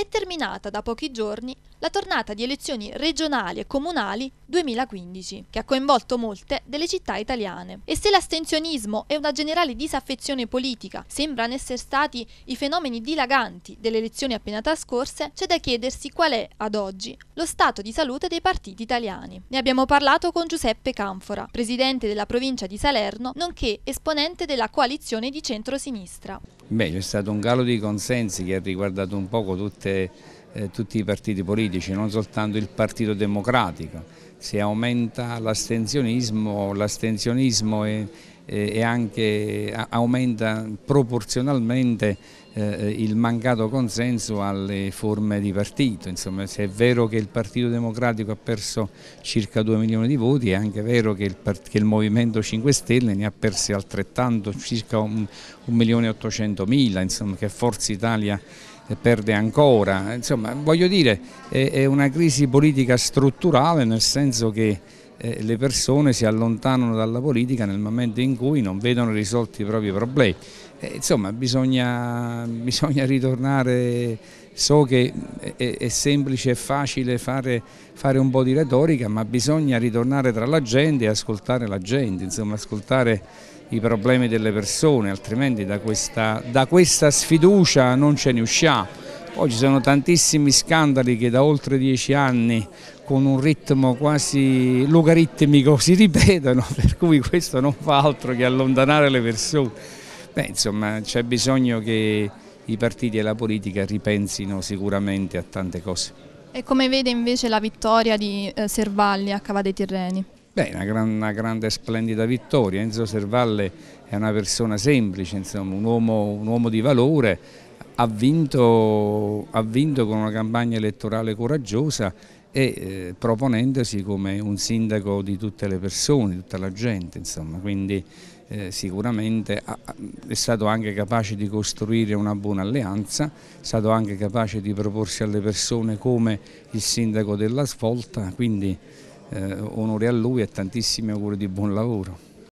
è terminata da pochi giorni la tornata di elezioni regionali e comunali 2015, che ha coinvolto molte delle città italiane. E se l'astensionismo e una generale disaffezione politica sembrano essere stati i fenomeni dilaganti delle elezioni appena trascorse, c'è da chiedersi qual è, ad oggi, lo stato di salute dei partiti italiani. Ne abbiamo parlato con Giuseppe Canfora, presidente della provincia di Salerno, nonché esponente della coalizione di centrosinistra. Beh, c'è stato un calo di consensi che ha riguardato un poco tutte eh, tutti i partiti politici, non soltanto il Partito Democratico. Se aumenta l'astensionismo, l'astensionismo è, è anche, aumenta proporzionalmente eh, il mancato consenso alle forme di partito. Insomma, se è vero che il Partito Democratico ha perso circa 2 milioni di voti, è anche vero che il, che il Movimento 5 Stelle ne ha persi altrettanto, circa 1 milione e 800 mila, insomma, che Forza Italia perde ancora, insomma voglio dire è, una crisi politica strutturale nel senso che eh, le persone si allontanano dalla politica nel momento in cui non vedono risolti i propri problemi. Eh, insomma bisogna, bisogna ritornare, so che è, è semplice e facile fare, fare, un po' di retorica ma bisogna ritornare tra la gente e ascoltare la gente, insomma ascoltare i problemi delle persone, altrimenti da questa, da questa sfiducia non ce ne usciamo. Poi ci sono tantissimi scandali che da oltre dieci anni con un ritmo quasi logaritmico si ripetono, per cui questo non fa altro che allontanare le persone. Beh, insomma, c'è bisogno che i partiti e la politica ripensino sicuramente a tante cose. E come vede invece la vittoria di eh, Servalli a Cava dei Tirreni? Beh, una, gran, una grande e splendida vittoria, Enzo Servalle è una persona semplice, insomma, un, uomo, un uomo di valore, ha vinto, ha vinto, con una campagna elettorale coraggiosa e eh, proponendosi come un sindaco di tutte le persone, di tutta la gente, insomma. quindi eh, sicuramente ha, è stato anche capace di costruire una buona alleanza, è stato anche capace di proporsi alle persone come il sindaco della svolta, quindi eh, onore a lui e tantissimi auguri di buon lavoro.